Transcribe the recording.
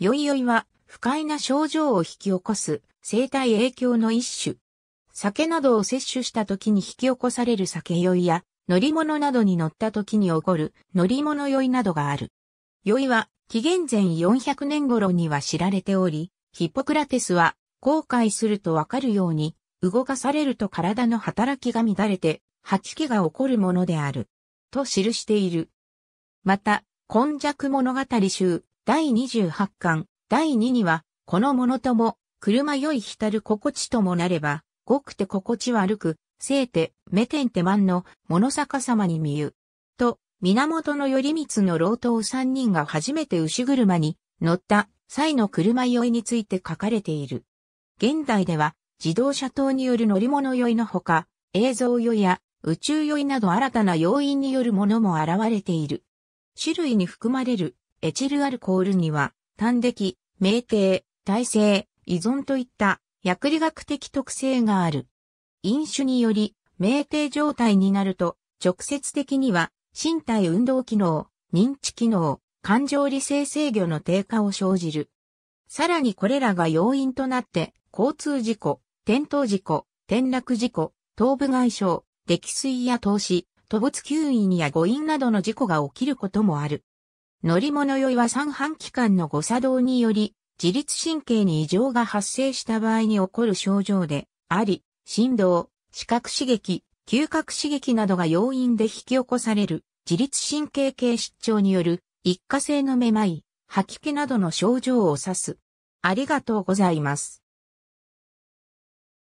よいよいは不快な症状を引き起こす生体影響の一種。酒などを摂取した時に引き起こされる酒酔いや乗り物などに乗った時に起こる乗り物酔いなどがある。酔いは紀元前400年頃には知られており、ヒポクラテスは後悔するとわかるように動かされると体の働きが乱れて吐き気が起こるものである。と記している。また、今弱物語集、第28巻、第2には、このものとも、車良い浸る心地ともなれば、ごくて心地悪く、せいて、めてんてまんの、物逆さまに見ゆ。と、源頼光の老頭三人が初めて牛車に乗った際の車酔いについて書かれている。現代では、自動車等による乗り物酔いのほか、映像酔いや宇宙酔いなど新たな要因によるものも現れている。種類に含まれるエチルアルコールには、単滴、酩酊、耐性、依存といった薬理学的特性がある。飲酒により、酩酊状態になると、直接的には、身体運動機能、認知機能、感情理性制御の低下を生じる。さらにこれらが要因となって、交通事故、転倒事故、転落事故、頭部外傷、溺水や凍死、吐物吸引や誤飲などの事故が起きることもある。乗り物酔いは三半規管の誤作動により、自律神経に異常が発生した場合に起こる症状であり、振動、視覚刺激、嗅覚刺激などが要因で引き起こされる自律神経系失調による一過性のめまい、吐き気などの症状を指す。ありがとうございます。